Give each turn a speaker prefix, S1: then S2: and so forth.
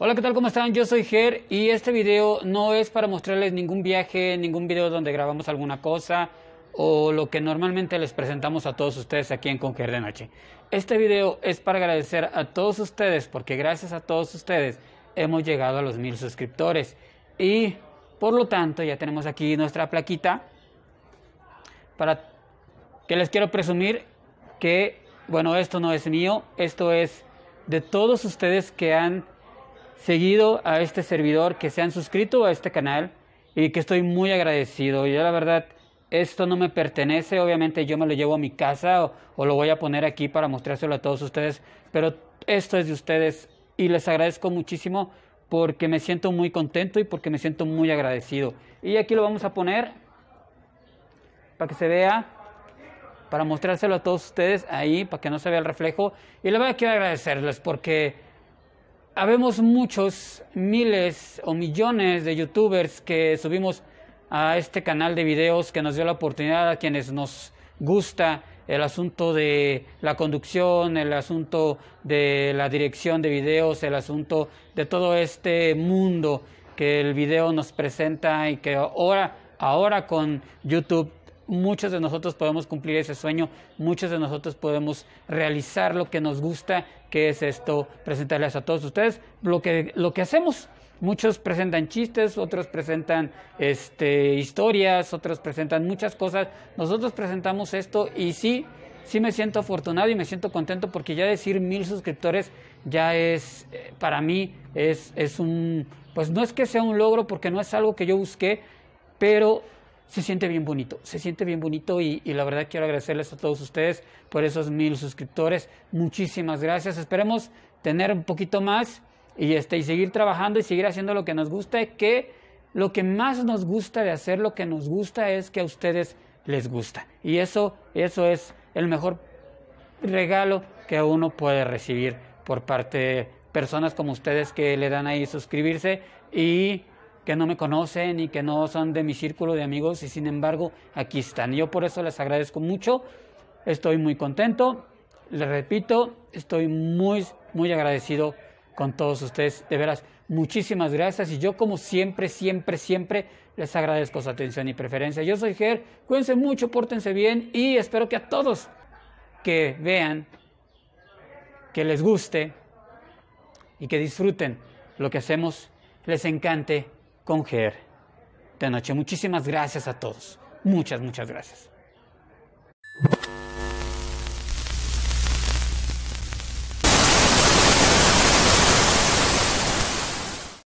S1: Hola, ¿qué tal? ¿Cómo están? Yo soy Ger y este video no es para mostrarles ningún viaje, ningún video donde grabamos alguna cosa o lo que normalmente les presentamos a todos ustedes aquí en Conquer de Noche. Este video es para agradecer a todos ustedes porque gracias a todos ustedes hemos llegado a los mil suscriptores y por lo tanto ya tenemos aquí nuestra plaquita para que les quiero presumir que, bueno, esto no es mío, esto es de todos ustedes que han seguido a este servidor, que se han suscrito a este canal y que estoy muy agradecido. Yo la verdad, esto no me pertenece, obviamente yo me lo llevo a mi casa o, lo voy a poner aquí para mostrárselo a todos ustedes, pero esto es de ustedes y les agradezco muchísimo porque me siento muy contento y porque me siento muy agradecido. Y aquí lo vamos a poner para que se vea, para mostrárselo a todos ustedes ahí, para que no se vea el reflejo. Y voy a quiero agradecerles porque habemos muchos, miles o millones de youtubers que subimos a este canal de videos que nos dio la oportunidad a quienes nos gusta el asunto de la conducción, el asunto de la dirección de videos, el asunto de todo este mundo que el video nos presenta y que ahora, ahora con YouTube Muchos de nosotros podemos cumplir ese sueño, muchos de nosotros podemos realizar lo que nos gusta, que es esto, presentarles a todos ustedes lo que, lo que hacemos. Muchos presentan chistes, otros presentan este, historias, otros presentan muchas cosas. Nosotros presentamos esto y sí, sí me siento afortunado y me siento contento porque ya decir mil suscriptores ya es, eh, para mí, es, es un, pues no es que sea un logro porque no es algo que yo busqué, pero se siente bien bonito, se siente bien bonito y, la verdad quiero agradecerles a todos ustedes por esos mil suscriptores. Muchísimas gracias. Esperemos tener un poquito más y, este, y seguir trabajando y seguir haciendo lo que nos gusta, que lo que más nos gusta de hacer, lo que nos gusta es que a ustedes les gusta. Y eso, eso es el mejor regalo que uno puede recibir por parte de personas como ustedes que le dan ahí suscribirse y que no me conocen y que no son de mi círculo de amigos y sin embargo aquí están. Yo por eso les agradezco mucho, estoy muy contento, les repito, estoy muy, muy agradecido con todos ustedes, de veras, muchísimas gracias y yo como siempre, siempre, siempre les agradezco su atención y preferencia. Yo soy Ger, cuídense mucho, pórtense bien y espero que a todos que vean, que les guste y que disfruten lo que hacemos, les encante con de noche. Muchísimas gracias a todos. Muchas, muchas gracias.